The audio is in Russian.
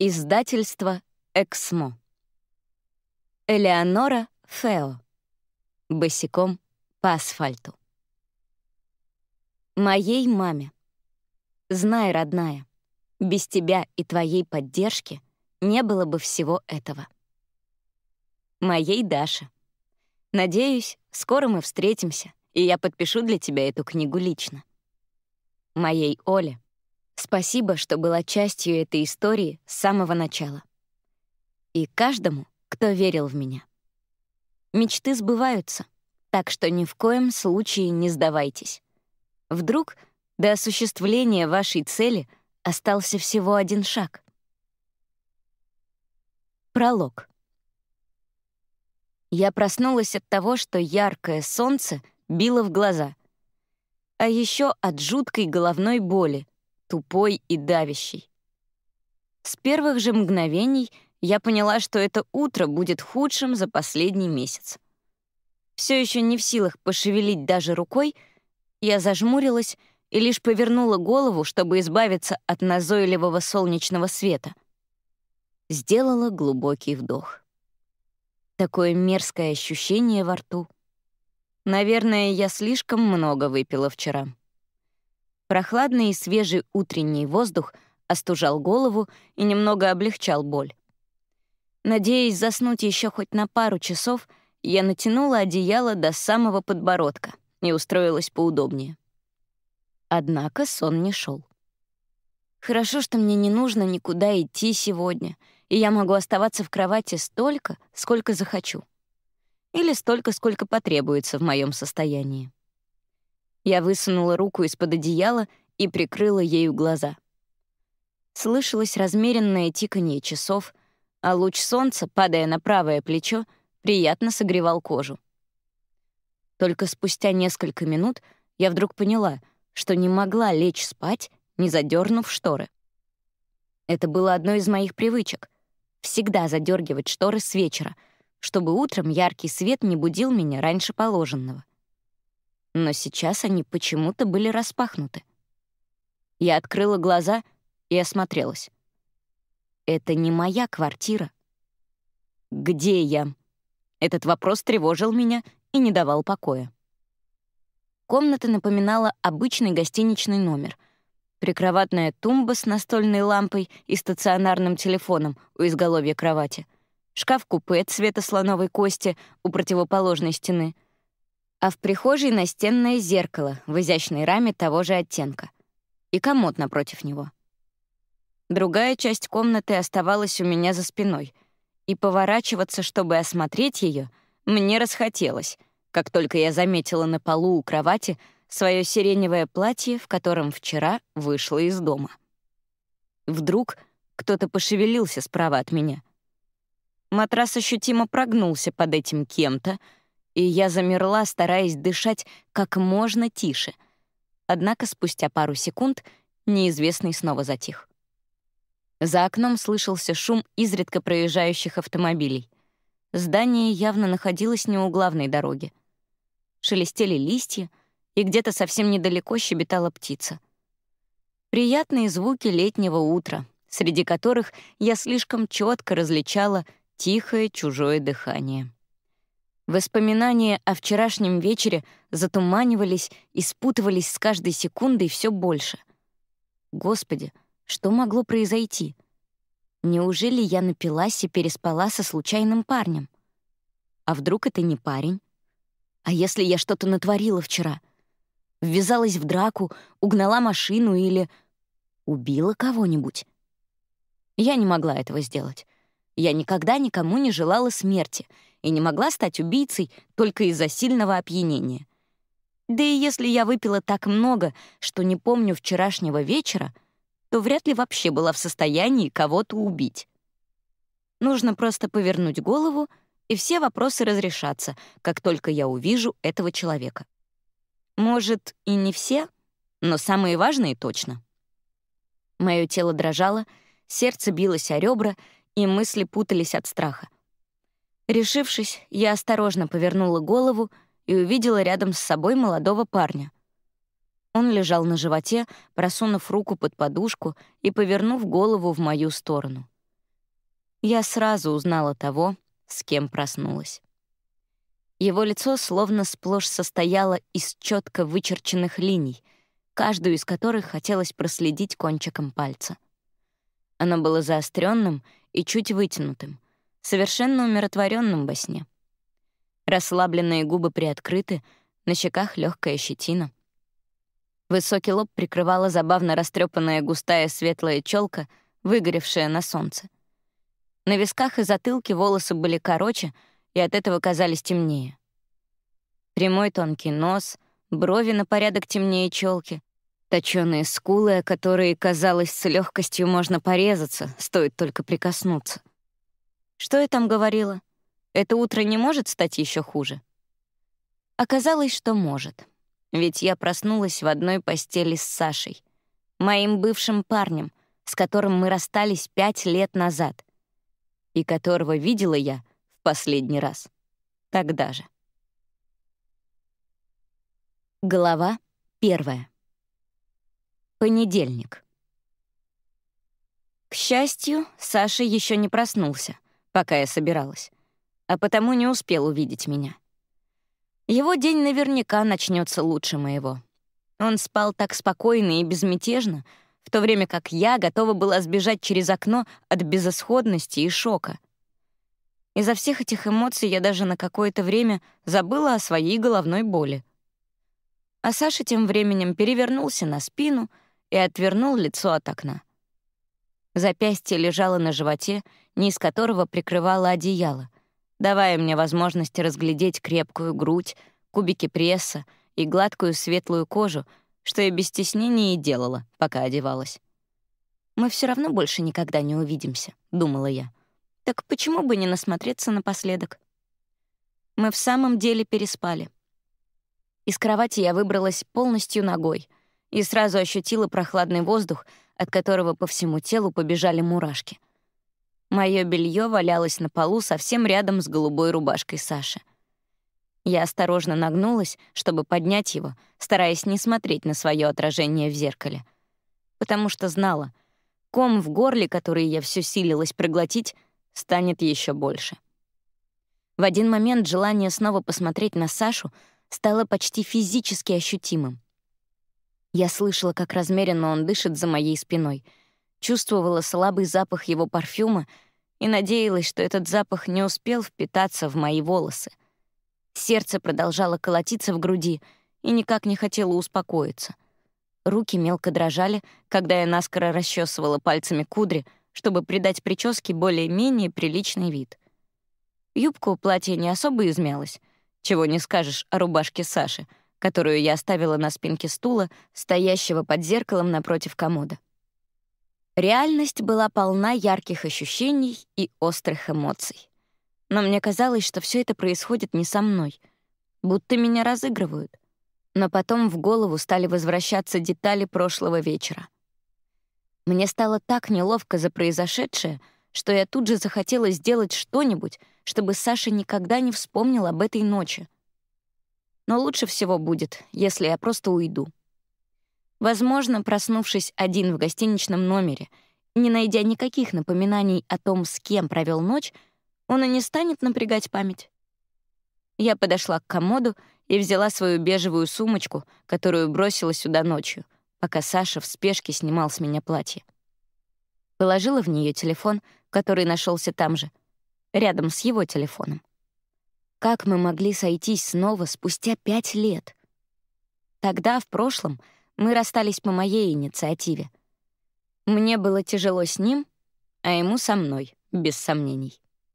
Издательство «Эксмо». Элеонора Фео. Босиком по асфальту. Моей маме. Знай, родная, без тебя и твоей поддержки не было бы всего этого. Моей Даше. Надеюсь, скоро мы встретимся, и я подпишу для тебя эту книгу лично. Моей Оле. Спасибо, что была частью этой истории с самого начала. И каждому, кто верил в меня. Мечты сбываются, так что ни в коем случае не сдавайтесь. Вдруг до осуществления вашей цели остался всего один шаг. Пролог. Я проснулась от того, что яркое солнце било в глаза, а еще от жуткой головной боли — тупой и давящий. С первых же мгновений я поняла, что это утро будет худшим за последний месяц. Все еще не в силах пошевелить даже рукой, я зажмурилась и лишь повернула голову, чтобы избавиться от назойливого солнечного света. Сделала глубокий вдох. Такое мерзкое ощущение во рту. Наверное, я слишком много выпила вчера. Прохладный и свежий утренний воздух остужал голову и немного облегчал боль. Надеясь заснуть еще хоть на пару часов, я натянула одеяло до самого подбородка и устроилась поудобнее. Однако сон не шел. Хорошо, что мне не нужно никуда идти сегодня, и я могу оставаться в кровати столько, сколько захочу. Или столько, сколько потребуется в моем состоянии. Я высунула руку из-под одеяла и прикрыла ею глаза. Слышалось размеренное тиканье часов, а луч солнца, падая на правое плечо, приятно согревал кожу. Только спустя несколько минут я вдруг поняла, что не могла лечь спать, не задернув шторы. Это было одной из моих привычек — всегда задергивать шторы с вечера, чтобы утром яркий свет не будил меня раньше положенного — но сейчас они почему-то были распахнуты. Я открыла глаза и осмотрелась. Это не моя квартира. Где я? Этот вопрос тревожил меня и не давал покоя. Комната напоминала обычный гостиничный номер. Прикроватная тумба с настольной лампой и стационарным телефоном у изголовья кровати. Шкаф-купе цвета слоновой кости у противоположной стены — а в прихожей настенное зеркало в изящной раме того же оттенка и комод напротив него. Другая часть комнаты оставалась у меня за спиной, и поворачиваться, чтобы осмотреть ее, мне расхотелось, как только я заметила на полу у кровати свое сиреневое платье, в котором вчера вышла из дома. Вдруг кто-то пошевелился справа от меня. Матрас ощутимо прогнулся под этим кем-то, и я замерла, стараясь дышать как можно тише. Однако спустя пару секунд неизвестный снова затих. За окном слышался шум изредка проезжающих автомобилей. Здание явно находилось не у главной дороги. Шелестели листья, и где-то совсем недалеко щебетала птица. Приятные звуки летнего утра, среди которых я слишком четко различала тихое чужое дыхание. Воспоминания о вчерашнем вечере затуманивались и спутывались с каждой секундой все больше. Господи, что могло произойти? Неужели я напилась и переспала со случайным парнем? А вдруг это не парень? А если я что-то натворила вчера? Ввязалась в драку, угнала машину или... Убила кого-нибудь? Я не могла этого сделать. Я никогда никому не желала смерти — и не могла стать убийцей только из-за сильного опьянения. Да и если я выпила так много, что не помню вчерашнего вечера, то вряд ли вообще была в состоянии кого-то убить. Нужно просто повернуть голову, и все вопросы разрешатся, как только я увижу этого человека. Может, и не все, но самые важные точно. Мое тело дрожало, сердце билось о ребра, и мысли путались от страха. Решившись, я осторожно повернула голову и увидела рядом с собой молодого парня. Он лежал на животе, просунув руку под подушку и повернув голову в мою сторону. Я сразу узнала того, с кем проснулась. Его лицо словно сплошь состояло из четко вычерченных линий, каждую из которых хотелось проследить кончиком пальца. Оно было заостренным и чуть вытянутым, совершенно умиротворенном во сне. Расслабленные губы приоткрыты, на щеках легкая щетина. Высокий лоб прикрывала забавно растрепанная густая светлая челка, выгоревшая на солнце. На висках и затылке волосы были короче и от этого казались темнее. Прямой тонкий нос, брови на порядок темнее челки, точёные скулы, о которые, казалось, с легкостью можно порезаться, стоит только прикоснуться — что я там говорила? Это утро не может стать еще хуже? Оказалось, что может. Ведь я проснулась в одной постели с Сашей, моим бывшим парнем, с которым мы расстались пять лет назад, и которого видела я в последний раз. Тогда же. Глава первая. Понедельник. К счастью, Саша еще не проснулся пока я собиралась, а потому не успел увидеть меня. Его день наверняка начнется лучше моего. Он спал так спокойно и безмятежно, в то время как я готова была сбежать через окно от безысходности и шока. Из-за всех этих эмоций я даже на какое-то время забыла о своей головной боли. А Саша тем временем перевернулся на спину и отвернул лицо от окна. Запястье лежало на животе, низ которого прикрывало одеяло, давая мне возможность разглядеть крепкую грудь, кубики пресса и гладкую светлую кожу, что я без стеснения и делала, пока одевалась. «Мы все равно больше никогда не увидимся», — думала я. «Так почему бы не насмотреться напоследок?» Мы в самом деле переспали. Из кровати я выбралась полностью ногой и сразу ощутила прохладный воздух — от которого по всему телу побежали мурашки. Мое белье валялось на полу совсем рядом с голубой рубашкой Саши. Я осторожно нагнулась, чтобы поднять его, стараясь не смотреть на свое отражение в зеркале. Потому что знала, ком в горле, который я все силилась проглотить, станет еще больше. В один момент желание снова посмотреть на Сашу стало почти физически ощутимым. Я слышала, как размеренно он дышит за моей спиной, чувствовала слабый запах его парфюма и надеялась, что этот запах не успел впитаться в мои волосы. Сердце продолжало колотиться в груди и никак не хотело успокоиться. Руки мелко дрожали, когда я наскоро расчесывала пальцами кудри, чтобы придать прическе более-менее приличный вид. Юбка у платья не особо измялась, чего не скажешь о рубашке Саши — которую я оставила на спинке стула, стоящего под зеркалом напротив комода. Реальность была полна ярких ощущений и острых эмоций. Но мне казалось, что все это происходит не со мной, будто меня разыгрывают. Но потом в голову стали возвращаться детали прошлого вечера. Мне стало так неловко за произошедшее, что я тут же захотела сделать что-нибудь, чтобы Саша никогда не вспомнил об этой ночи, но лучше всего будет, если я просто уйду. Возможно, проснувшись один в гостиничном номере, не найдя никаких напоминаний о том, с кем провел ночь, он и не станет напрягать память. Я подошла к комоду и взяла свою бежевую сумочку, которую бросила сюда ночью, пока Саша в спешке снимал с меня платье. Положила в нее телефон, который нашелся там же, рядом с его телефоном. Как мы могли сойтись снова спустя пять лет? Тогда, в прошлом, мы расстались по моей инициативе. Мне было тяжело с ним, а ему со мной, без сомнений.